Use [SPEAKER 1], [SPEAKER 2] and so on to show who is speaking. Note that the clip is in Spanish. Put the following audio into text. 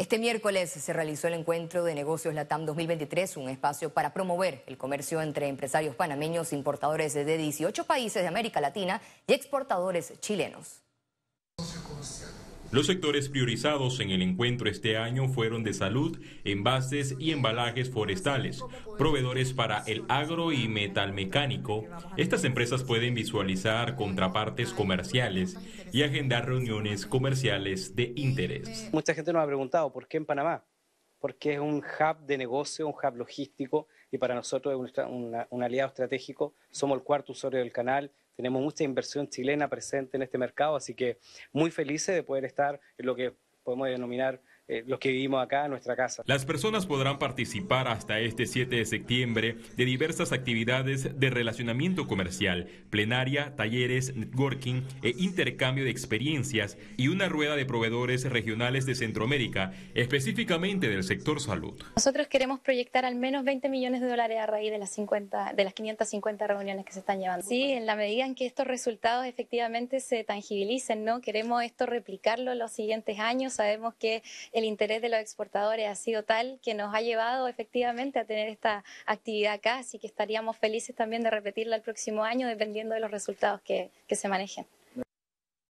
[SPEAKER 1] Este miércoles se realizó el encuentro de negocios LATAM 2023, un espacio para promover el comercio entre empresarios panameños, importadores de 18 países de América Latina y exportadores chilenos.
[SPEAKER 2] Los sectores priorizados en el encuentro este año fueron de salud, envases y embalajes forestales, proveedores para el agro y metal mecánico. Estas empresas pueden visualizar contrapartes comerciales y agendar reuniones comerciales de interés.
[SPEAKER 3] Mucha gente nos ha preguntado, ¿por qué en Panamá? Porque es un hub de negocio, un hub logístico y para nosotros es un aliado estratégico. Somos el cuarto usuario del canal, tenemos mucha inversión chilena presente en este mercado, así que muy felices de poder estar en lo que podemos denominar eh, los que vivimos acá, en nuestra casa.
[SPEAKER 2] Las personas podrán participar hasta este 7 de septiembre de diversas actividades de relacionamiento comercial, plenaria, talleres, networking e intercambio de experiencias y una rueda de proveedores regionales de Centroamérica, específicamente del sector salud.
[SPEAKER 1] Nosotros queremos proyectar al menos 20 millones de dólares a raíz de las, 50, de las 550 reuniones que se están llevando. Sí, en la medida en que estos resultados efectivamente se tangibilicen, ¿no? Queremos esto replicarlo en los siguientes años. Sabemos que el interés de los exportadores ha sido tal que nos ha llevado efectivamente a tener esta actividad acá, así que estaríamos felices también de repetirla el próximo año dependiendo de los resultados que, que se manejen.